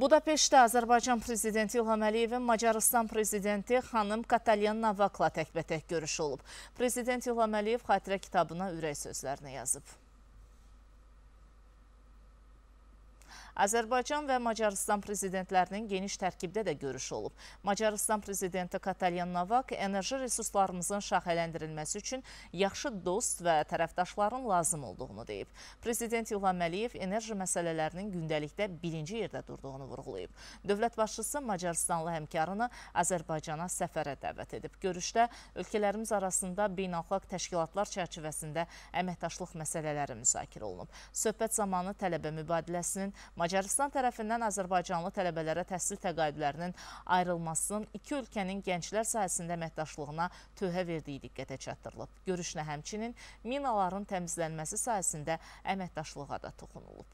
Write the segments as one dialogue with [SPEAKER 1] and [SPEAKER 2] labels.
[SPEAKER 1] Budapeştdə Azərbaycan prezidenti İlham Əliyevin Macarıstan prezidenti xanım Katalyan Navakla təkbətək görüşü olub. Prezident İlham Əliyev xatirə kitabına ürək sözlərini yazıb. Azərbaycan və Macarıstan prezidentlərinin geniş tərkibdə də görüş olub. Macarıstan prezidenti Katalyan Navak enerji resurslarımızın şaxələndirilməsi üçün yaxşı dost və tərəfdaşların lazım olduğunu deyib. Prezident İlham Əliyev enerji məsələlərinin gündəlikdə birinci yerdə durduğunu vurğulayıb. Dövlət başçısı Macarıstanlı həmkarını Azərbaycana səfərə dəvət edib. Görüşdə ölkələrimiz arasında beynəlxalq təşkilatlar çərçivəsində əməkdaşlıq məsələləri müzakirə olunub. Söhbət zamanı tələbə mübadiləsinin Macarıstanlı Macaristan tərəfindən azərbaycanlı tələbələrə təhsil təqaüdlərinin ayrılmasının iki ölkənin gənclər sahəsində əməkdaşlığına tövhə verdiyi diqqətə çatdırılıb. Görüşlə həmçinin minaların təmizlənməsi sahəsində əməkdaşlığa da toxunulub.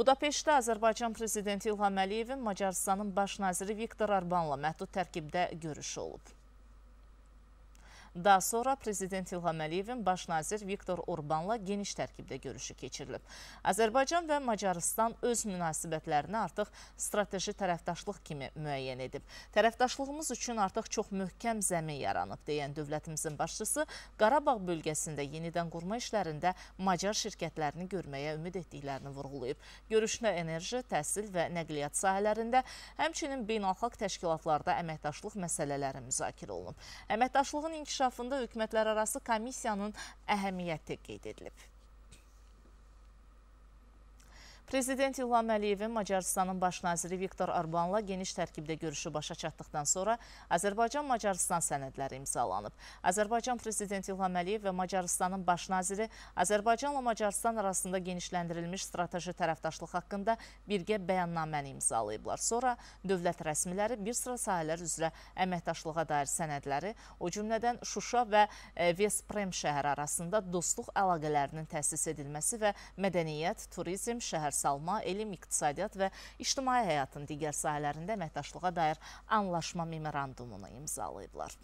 [SPEAKER 1] Budapeştdə Azərbaycan Prezidenti İlham Əliyevin Macarıstanın baş naziri Viktor Arbanla məhdud tərkibdə görüşü olub. Daha sonra Prezident İlham Əliyevin Başnazir Viktor Orbanla geniş tərkibdə görüşü keçirilib. Azərbaycan və Macaristan öz münasibətlərini artıq strateji tərəfdaşlıq kimi müəyyən edib. Tərəfdaşlığımız üçün artıq çox möhkəm zəmin yaranıb, deyən dövlətimizin başçısı Qarabağ bölgəsində yenidən qurma işlərində Macar şirkətlərini görməyə ümid etdiklərini vurğulayıb. Görüşdə enerji, təhsil və nəqliyyat sahələrində, həmçinin beynəlxalq təşkilatlarda əməkdaşlıq məsələləri müzakirə olunub. Əməkdaşlığın inkişafı inkişafında hökumətlərarası komissiyanın əhəmiyyəti qeyd edilib. Prezident İlham Əliyevin Macarıstanın baş naziri Viktor Orbanla geniş tərkibdə görüşü başa çatdıqdan sonra Azərbaycan-Macarıstan sənədləri imzalanıb. Azərbaycan prezidenti İlham Əliyev və Macarıstanın baş naziri Azərbaycanla Macarıstan arasında genişləndirilmiş strateji tərəfdaşlıq haqqında birgə bəyannaməni imzalayıblar. Sonra dövlət rəsmiləri bir sıra sahələr üzrə əməkdaşlığa dair sənədləri, o cümlədən Şuşa və e, Vesprem şəhər arasında dostluq əlaqələrinin təsis edilməsi və mədəniyyət, turizm, şəhər salma, elm, iqtisadiyyat və ictimai həyatın digər sahələrində əməkdaşlığa dair anlaşma memorandumunu imzalayıblar.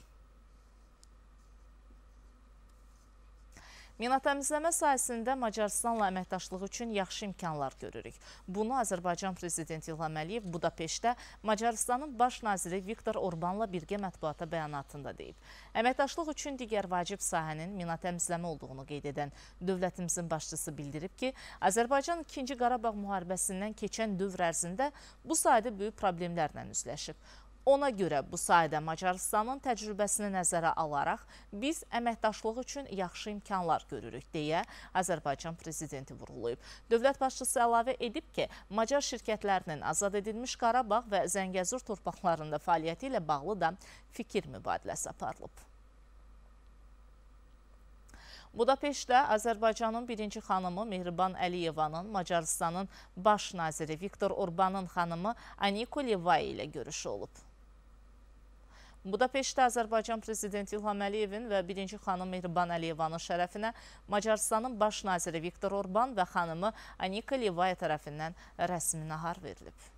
[SPEAKER 1] Mina təmizləmə sahəsində Macarıstanla əməkdaşlığı üçün yaxşı imkanlar görürük. Bunu Azərbaycan Prezidenti İlham Əliyev Budapeştdə Macarıstanın baş naziri Viktor Orbanla birgə mətbuata bəyanatında deyib. Əməkdaşlıq üçün digər vacib sahənin mina təmizləmə olduğunu qeyd edən dövlətimizin başçısı bildirib ki, Azərbaycan 2-ci Qarabağ müharibəsindən keçən dövr ərzində bu sayda böyük problemlərlə üzləşib. Ona görə bu sayədə Macarıstanın təcrübəsini nəzərə alaraq biz əməkdaşlıq üçün yaxşı imkanlar görürük deyə Azərbaycan prezidenti vurğulayıb. Dövlət başçısı əlavə edib ki, Macar şirkətlərinin azad edilmiş Qarabağ və Zəngəzur torpaqlarında fəaliyyəti ilə bağlı da fikir mübadiləsi aparılıb. Budapeştdə Azərbaycanın birinci xanımı Mehriban Əliyevanın Macarıstanın baş naziri Viktor Orbanın xanımı Aniko Levay ilə görüşü olub. Budapeştdə Azərbaycan Prezidenti İlham Əliyevin və 1-ci xanım Mehriban Əliyevanın şərəfinə Macarıstanın baş naziri Viktor Orban və xanımı Anika Levaya tərəfindən rəsmi nahar verilib.